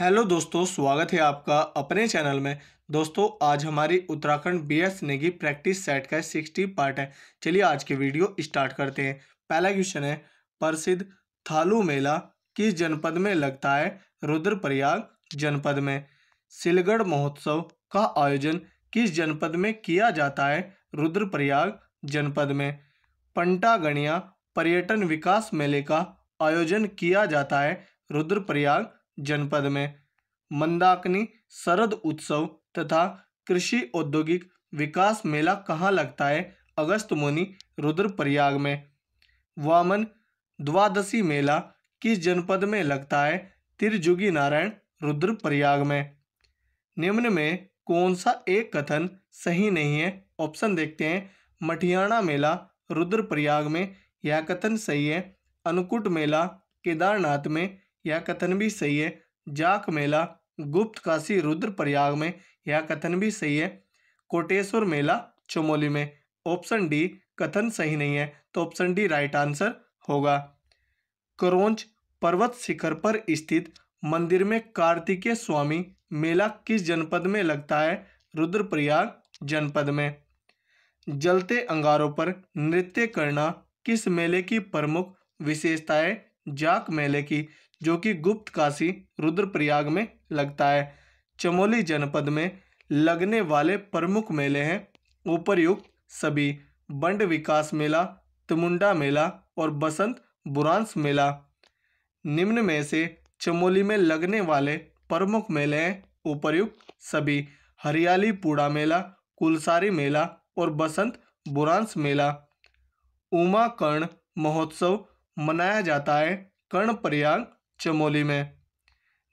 hello दोस्तों स्वागत है आपका अपने चैनल में दोस्तों आज हमारी Uttarakhand B S Negi practice set का सिक्सटी पार्ट है चलिए आज की वीडियो स्टार्ट करते हैं पहला क्वेश्चन है प्रसिद्ध थालू मेला किस जनपद में लगता है रुद्रप्रयाग जनपद में सिलगढ़ महोत्सव का आयोजन किस जनपद में किया जाता है रुद्रप्रयाग जनपद में पंटागणिया पर्यटन विकास मेले का आयोजन किया जाता है रुद्रप्रयाग जनपद में मंदाकिनी शरद उत्सव तथा कृषि औद्योगिक विकास मेला कहाँ लगता है अगस्त मुनि रुद्रप्रयाग में वामन द्वादशी मेला किस जनपद में लगता है तिरजुगी नारायण रुद्रप्रयाग में निम्न में कौन सा एक कथन सही नहीं है ऑप्शन देखते हैं मठियाणा मेला रुद्रप्रयाग में यह कथन सही है अनुकुट मेला केदारनाथ में यह कथन भी सही है जाक मेला गुप्त काशी रुद्रप्रयाग में यह कथन भी सही है कोटेश्वर मेला चमोली में ऑप्शन डी कथन सही नहीं है तो ऑप्शन डी राइट आंसर होगा करोंच पर्वत शिखर पर स्थित मंदिर में कार्तिकेय स्वामी मेला किस जनपद में लगता है रुद्रप्रयाग जनपद में जलते अंगारों पर नृत्य करना किस मेले की प्रमुख विशेषता है जाक मेले की जो कि गुप्त काशी रुद्रप्रयाग में लगता है चमोली जनपद में लगने वाले प्रमुख मेले हैं उपरयुक्त सभी बंड विकास मेला तमुंडा मेला और बसंत बुरांस मेला निम्न में से चमोली में लगने वाले प्रमुख मेले हैं उपरयुक्त सभी हरियाली पूड़ा मेला कुलसारी मेला और बसंत बुरांस मेला उमा कर्ण महोत्सव मनाया जाता है कर्ण प्रयाग चमोली में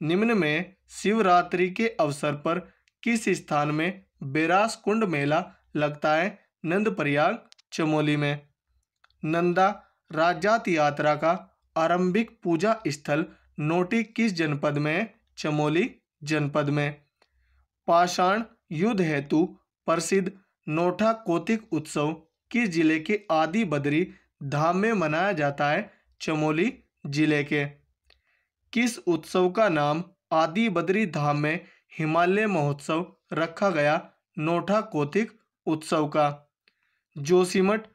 निम्न में शिवरात्रि के अवसर पर किस स्थान में बेरास कुंड मेला लगता है नंद प्रयाग चमोली में नंदा राजात यात्रा का आरंभिक पूजा स्थल नोटी किस जनपद में चमोली जनपद में पाषाण युद्ध हेतु प्रसिद्ध नोठा कोतिक उत्सव किस जिले के आदि बद्री धाम में मनाया जाता है चमोली जिले के किस उत्सव का नाम आदि बद्री धाम में हिमालय महोत्सव रखा गया नोठा कोथिक उत्सव का जोशीमठ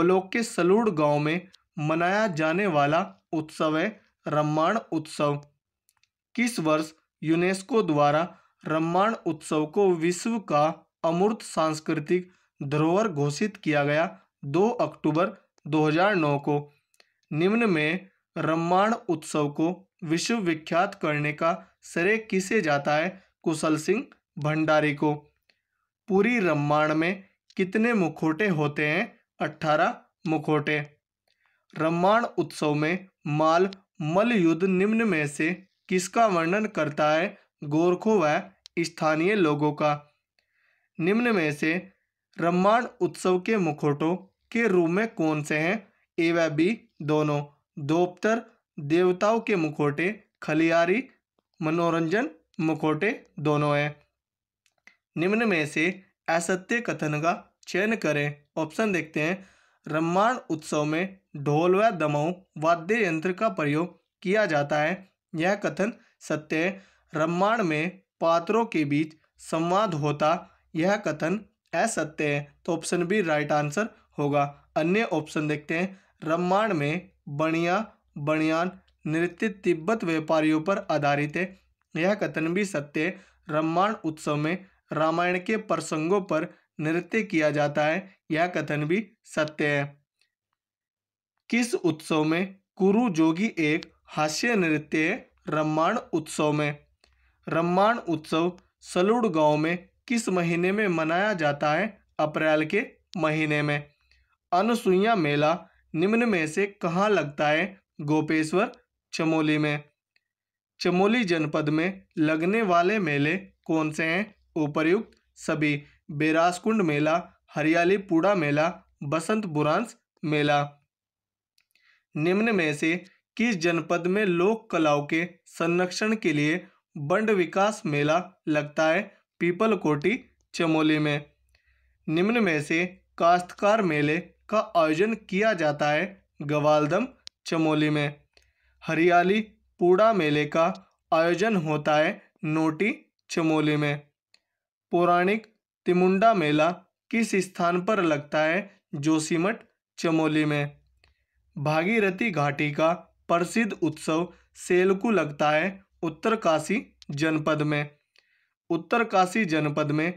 ब्लॉक के सलूड़ गांव में मनाया जाने वाला उत्सव है रम्माण उत्सव किस वर्ष यूनेस्को द्वारा रम्माण उत्सव को विश्व का अमूर्त सांस्कृतिक धरोहर घोषित किया गया 2 अक्टूबर 2009 को निम्न में रम्माण उत्सव को विश्वविख्यात करने का श्रेय किसे जाता है कुशल सिंह भंडारी को पूरी ब्रह्मांड में कितने मुखोटे होते हैं अट्ठारह मुखोटे ब्रह्मांड उत्सव में माल मल युद्ध निम्न में से किसका वर्णन करता है गोरखों व स्थानीय लोगों का निम्न में से ब्रह्मांड उत्सव के मुखोटों के रूप में कौन से हैं ए व बी दोनों दोपतर देवताओं के मुखोटे खलियारी मनोरंजन मुखोटे दोनों हैं निम्न में से असत्य कथन का चयन करें ऑप्शन देखते हैं रम्माण उत्सव में ढोल व दमाऊ वाद्य यंत्र का प्रयोग किया जाता है यह कथन सत्य है रम्माण में पात्रों के बीच संवाद होता यह कथन असत्य है तो ऑप्शन बी राइट आंसर होगा अन्य ऑप्शन देखते हैं रम्माण में बनिया बनियान नृत्य तिब्बत व्यापारियों पर आधारित है यह कथन भी सत्य है रामायण उत्सव में रामायण के प्रसंगों पर नृत्य किया जाता है यह कथन भी सत्य है किस उत्सव में कुरु जोगी एक हास्य नृत्य है रामायण उत्सव में रामायण उत्सव सलूड़ गांव में किस महीने में मनाया जाता है अप्रैल के महीने में अनुसुईया मेला निम्न में से कहाँ लगता है गोपेश्वर चमोली में चमोली जनपद में लगने वाले मेले कौन से हैं उपरयुक्त सभी बेरासकुंड मेला हरियालीपुड़ा मेला बसंत बुरांस मेला निम्न में से किस जनपद में लोक कलाओं के संरक्षण के लिए बंड विकास मेला लगता है पीपल कोटी चमोली में निम्न में से काश्तकार मेले का आयोजन किया जाता है गवालदम चमोली में हरियाली पूड़ा मेले का आयोजन होता है नोटी चमोली में पौराणिक तिमुंडा मेला किस स्थान पर लगता है जोशीमठ चमोली में भागीरथी घाटी का प्रसिद्ध उत्सव सेलकू लगता है उत्तरकाशी जनपद में उत्तरकाशी जनपद में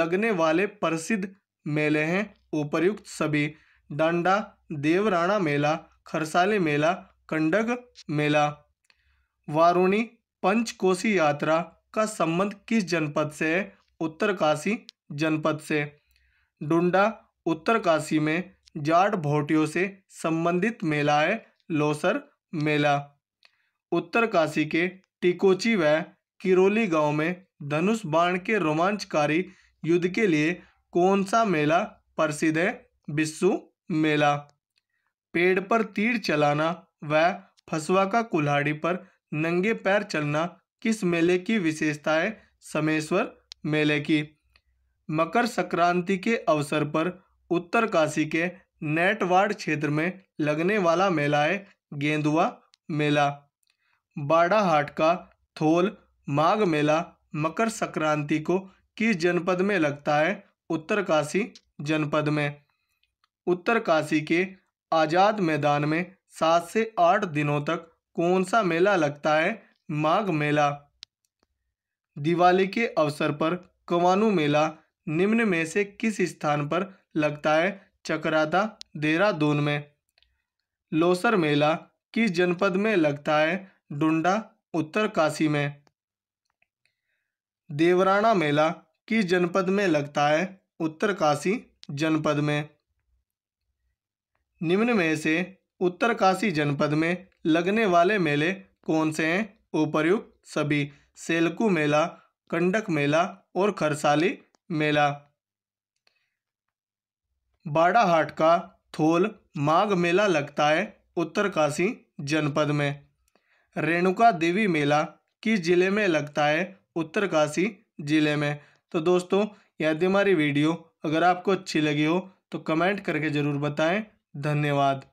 लगने वाले प्रसिद्ध मेले हैं उपर्युक्त सभी डंडा देवराणा मेला खरसाली मेला कंडक मेला वारुणी पंचकोशी यात्रा का संबंध किस जनपद से है उत्तरकाशी जनपद से डुंडा उत्तरकाशी में जाट भोटियों से संबंधित मेला है लोसर मेला उत्तरकाशी के टिकोची व किरोली गांव में धनुष बाण के रोमांचकारी युद्ध के लिए कौन सा मेला प्रसिद्ध है बिस्सू मेला पेड़ पर तीर चलाना व फसुआ का कुल्हाड़ी पर नंगे पैर चलना किस मेले की विशेषता है समेश्वर मेले की मकर संक्रांति के अवसर पर उत्तरकाशी के नेटवाड़ क्षेत्र में लगने वाला मेला है गेंदुआ मेला बाड़ाहाट का थोल माघ मेला मकर संक्रांति को किस जनपद में लगता है उत्तरकाशी जनपद में उत्तरकाशी के आज़ाद मैदान में सात से आठ दिनों तक कौन सा मेला लगता है माघ मेला दिवाली के अवसर पर कवानू मेला निम्न में से किस स्थान पर लगता है चक्राता देहरादून में लोसर मेला किस जनपद में लगता है डुंडा उत्तरकाशी में देवराणा मेला किस जनपद में लगता है उत्तरकाशी जनपद में निम्न में से उत्तरकाशी जनपद में लगने वाले मेले कौन से हैं उपर्युक्त सभी सेलकू मेला कंडक मेला और खरसाली मेला बाड़ाहाट का थोल माघ मेला लगता है उत्तरकाशी जनपद में रेणुका देवी मेला किस जिले में लगता है उत्तरकाशी जिले में तो दोस्तों यदि हमारी वीडियो अगर आपको अच्छी लगी हो तो कमेंट करके ज़रूर बताएं धन्यवाद